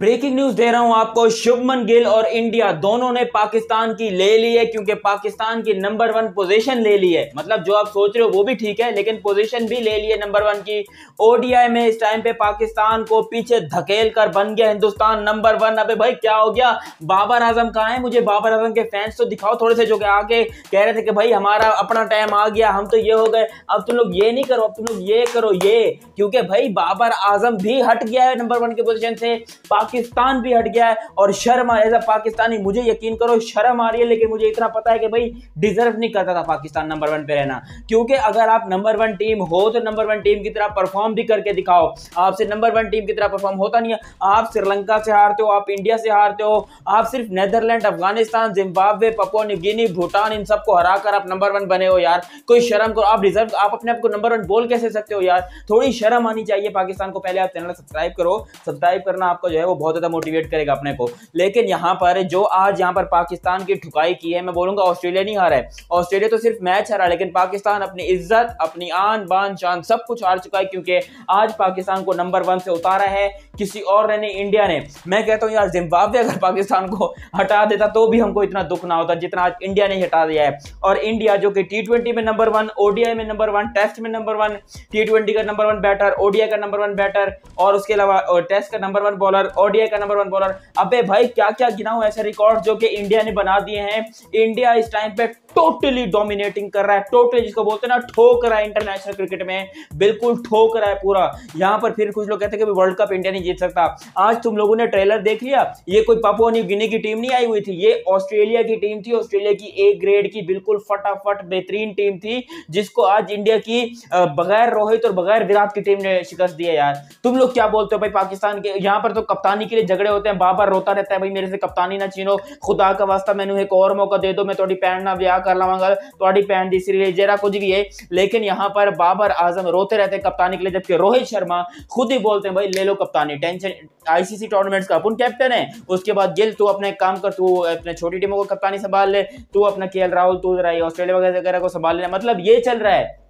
Breaking news दे रहा हूं आपको शुभमन गिल और इंडिया दोनों ने पाकिस्तान की ले ली है क्योंकि पाकिस्तान की नंबर वन पोजीशन ले ली है मतलब जो आप सोच रहे हो वो भी ठीक है लेकिन पोजीशन भी ले ली है नंबर वन की ओडीआई में इस टाइम पे पाकिस्तान को पीछे धकेल कर बन गया हिंदुस्तान नंबर वन अबे भाई क्या हो गया बाबर आजम कहा है मुझे बाबर आजम के फैंस तो दिखाओ थोड़े से जो कि आके कह रहे थे कि भाई हमारा अपना टाइम आ गया हम तो ये हो गए अब तुम लोग ये नहीं करो अब तुम लोग ये करो ये क्योंकि भाई बाबर आजम भी हट गया है नंबर वन की पोजिशन से पाकिस्तान भी हट गया है और शर्म आ एज अ पाकिस्तानी मुझे यकीन करो शर्म आ रही है लेकिन मुझे इतना पता है कि भाई डिजर्व नहीं करता था पाकिस्तान नंबर वन पे रहना क्योंकि अगर आप नंबर वन टीम हो तो नंबर वन टीम की तरह परफॉर्म भी करके दिखाओ आपसे नंबर वन टीम की तरह परफॉर्म होता नहीं है आप श्रीलंका से हारते हो आप इंडिया से हारते हो आप सिर्फ Netherlands Afghanistan Zimbabwe Papua New Guinea Bhutan इन सबको हरा कर आप नंबर वन बने हो यार कोई शर्म करो आप डिजर्व आप अपने आप को नंबर वन बोल कैसे सकते हो यार थोड़ी शर्म आनी चाहिए पाकिस्तान को पहले आप चैनल सब्सक्राइब करो सब्सक्राइब करना आपको जो है वो बहुत ज़्यादा मोटिवेट करेगा अपने को लेकिन यहाँ पर जो आज यहाँ पर पाकिस्तान की ठुकाई की है मैं बोलूंगा ऑस्ट्रेलिया नहीं हारा है ऑस्ट्रेलिया तो सिर्फ मैच हारा लेकिन पाकिस्तान अपनी इज्जत अपनी आन बान शान सब कुछ हार चुका है क्योंकि आज पाकिस्तान को नंबर वन से उतारा है किसी और ने इंडिया ने मैं कहता हूँ यार जिम्बाब्वे अगर पाकिस्तान को हटा देता तो भी हमको इतना दुख ना होता जितना आज इंडिया ने हटा दिया है और इंडिया जो कि टी ट्वेंटी में नंबर वन ओडीआई में नंबर वन टेस्ट में नंबर वन टी ट्वेंटी का नंबर वन बैटर ओडीआई का नंबर वन बैटर और उसके अलावा टेस्ट का नंबर वन बॉलर ओडीआई का नंबर वन बॉलर अबे भाई क्या क्या गिना ऐसे रिकॉर्ड जो कि इंडिया ने बना दिए हैं इंडिया इस टाइम पे टोटली डोमिनेटिंग कर रहा है टोटली जिसको बोलते हैं ना ठोक रहा है इंटरनेशनल क्रिकेट में बिल्कुल ठोक रहा है पूरा यहाँ पर फिर कुछ लोग कहते हैं कि वर्ल्ड कप इंडिया नहीं जीत सकता आज तुम लोगों ने ट्रेलर देख लिया ये कोई पापुआ न्यू गिनी की टीम नहीं आई हुई थी ये ऑस्ट्रेलिया की टीम थी ऑस्ट्रेलिया की ए ग्रेड की बिल्कुल फटाफट बेहतरीन टीम थी जिसको आज इंडिया की बगैर रोहित और बगैर विराट की टीम ने शिकस्त दिया यार तुम लोग क्या बोलते हो भाई पाकिस्तान के यहाँ पर तो कप कप्तानी के लिए झगड़े होते हैं बाबर रोता रहता है भाई मेरे से कप्तानी ना छीनो खुदा का वास्ता मैंने एक और मौका दे दो मैं थोड़ी पैंट ना ब्याह कर लवांगा थोड़ी पैंट दी सी जरा कुछ भी है लेकिन यहाँ पर बाबर आजम रोते रहते हैं कप्तानी के लिए जबकि रोहित शर्मा खुद ही बोलते हैं भाई ले लो कप्तानी टेंशन आईसीसी टूर्नामेंट्स का अपन कैप्टन है उसके बाद गिल तू अपने काम कर तू अपने छोटी टीमों को कप्तानी संभाल ले तू अपना के राहुल तू जरा ऑस्ट्रेलिया वगैरह को संभाल ले मतलब ये चल रहा है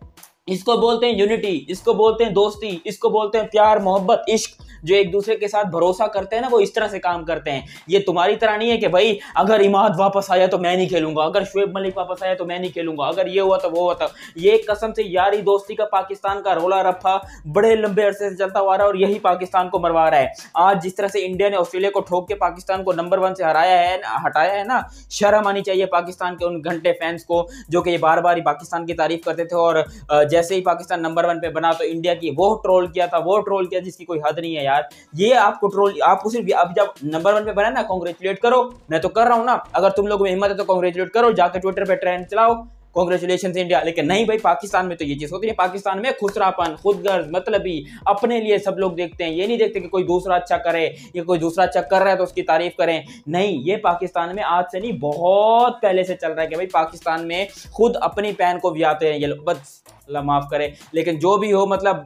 इसको बोलते हैं यूनिटी इसको बोलते हैं दोस्ती इसको बोलते हैं प्यार मोहब्बत इश्क जो एक दूसरे के साथ भरोसा करते हैं ना वो इस तरह से काम करते हैं ये तुम्हारी तरह नहीं है कि भाई अगर इमाद वापस आया तो मैं नहीं खेलूंगा अगर शुएब मलिक वापस आया तो मैं नहीं खेलूंगा अगर ये हुआ तो वो हुआ तो। ये ये कसम से यारी दोस्ती का पाकिस्तान का रोला रफा बड़े लंबे अरसे से चलता हुआ रहा और यही पाकिस्तान को मरवा रहा है आज जिस तरह से इंडिया ने ऑस्ट्रेलिया को ठोक के पाकिस्तान को नंबर वन से हराया है हटाया है ना शर्म आनी चाहिए पाकिस्तान के उन घंटे फैंस को जो कि ये बार बार ही पाकिस्तान की तारीफ करते थे और जैसे ही पाकिस्तान नंबर वन पे बना तो इंडिया की वो ट्रोल किया था वो ट्रोल किया जिसकी कोई हद नहीं है यार यार ये आपको ट्रोल आपको सिर्फ अब जब नंबर वन पे बना ना कॉन्ग्रेचुलेट करो मैं तो कर रहा हूँ ना अगर तुम लोगों में हिम्मत है तो कॉन्ग्रेचुलेट करो जाकर ट्विटर पर ट्रेंड चलाओ कॉन्ग्रेचुलेशन इंडिया लेकिन नहीं भाई पाकिस्तान में तो ये चीज़ होती है पाकिस्तान में खुसरापन खुदगर्ज ही अपने लिए सब लोग देखते हैं ये नहीं देखते कि कोई दूसरा अच्छा करे या कोई दूसरा अच्छा कर रहा है तो उसकी तारीफ करें नहीं ये पाकिस्तान में आज से नहीं बहुत पहले से चल रहा है कि भाई पाकिस्तान में खुद अपनी पैन को भी आते हैं ये बस माफ़ करें लेकिन जो भी हो मतलब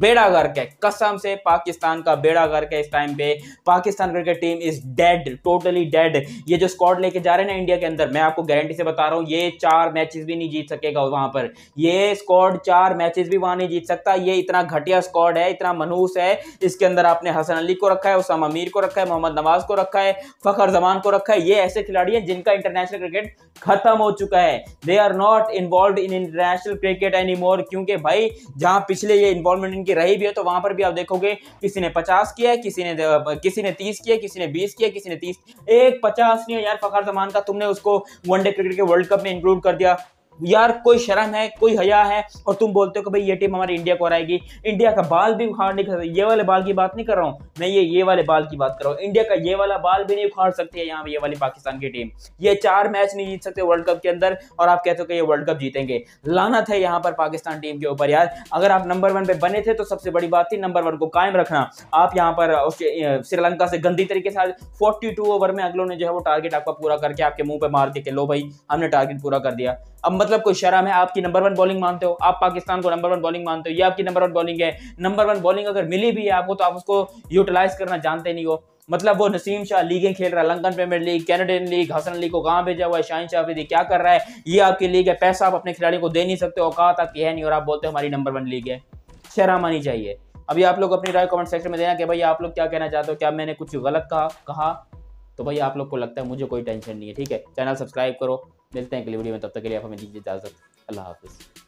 बेड़ा गर्क है कसम से पाकिस्तान का बेड़ा गर्क है इस टाइम पे Pakistan cricket team is dead totally dead ये जो स्कॉट लेके जा रहे हैं ना इंडिया के अंदर मैं आपको गारंटी से बता रहा हूँ ये चार मैचेस भी नहीं जीत सकेगा वहां पर ये स्कॉट चार मैचेस भी वहां नहीं जीत सकता ये इतना घटिया स्कॉट है इतना मनहूस है इसके अंदर आपने हसन अली को रखा है उसम अमीर को रखा है मोहम्मद नवाज को रखा है फखर जमान को रखा है ये ऐसे खिलाड़ी हैं जिनका इंटरनेशनल क्रिकेट खत्म हो चुका है they are not involve in international cricket any क्योंकि भाई जहां पिछले ये इन्वॉल्वमेंट इनकी रही भी है तो वहां पर भी आप देखोगे किसी ने पचास किया किसी ने किसी ने तीस किया किसी ने बीस किया किसी ने तीस एक पचास नहीं है यार फखर जमान का तुमने उसको वनडे क्रिकेट के वर्ल्ड कप में इंक्लूड कर दिया यार कोई शर्म है कोई हया है और तुम बोलते हो कि भाई ये टीम हमारी इंडिया को हराएगी इंडिया का बाल भी उखाड़ नहीं सकता ये वाले बाल की बात नहीं कर रहा हूँ मैं ये ये वाले बाल की बात कर रहा हूँ इंडिया का ये वाला बाल भी नहीं उखाड़ सकती है यहाँ ये वाली पाकिस्तान की टीम ये चार मैच नहीं जीत सकते वर्ल्ड कप के अंदर और आप कहते हो कि ये वर्ल्ड कप जीतेंगे लानत है यहाँ पर पाकिस्तान टीम के ऊपर यार अगर आप नंबर वन पे बने थे तो सबसे बड़ी बात थी नंबर वन को कायम रखना आप यहाँ पर श्रीलंका से गंदी तरीके से फोर्टी ओवर में अगलों ने जो है वो टारगेट आपका पूरा करके आपके मुंह पर मार के लो भाई हमने टारगेट पूरा कर दिया अब मतलब कोई शर्म है आपकी नंबर वन बॉलिंग मानते हो आप पाकिस्तान को नंबर वन बॉलिंग मानते हो ये आपकी नंबर वन बॉलिंग है नंबर वन बॉलिंग अगर मिली भी है आपको तो आप उसको यूटिलाइज करना जानते नहीं हो मतलब वो नसीम शाह लीगें खेल रहा है Lankan premier league Canadian league Hasan league को कहाँ भेजा हुआ है शाहिन शाह अफरीदी क्या कर रहा है ये आपकी लीग है पैसा आप अपने खिलाड़ियों को दे नहीं सकते औकात आपकी है नहीं और आप बोलते हो हमारी नंबर वन लीग है शराब आनी चाहिए अभी आप लोग अपनी राय कमेंट सेक्शन में देना कि भाई आप लोग क्या कहना चाहते हो क्या मैंने कुछ गलत कहा कहा तो भाई आप लोग को लगता है मुझे कोई टेंशन नहीं है ठीक है चैनल सब्सक्राइब करो मिलते हैं अगली वीडियो में तब तक के लिए आप हमें दीजिए इजाज़त अल्लाह हाफिज़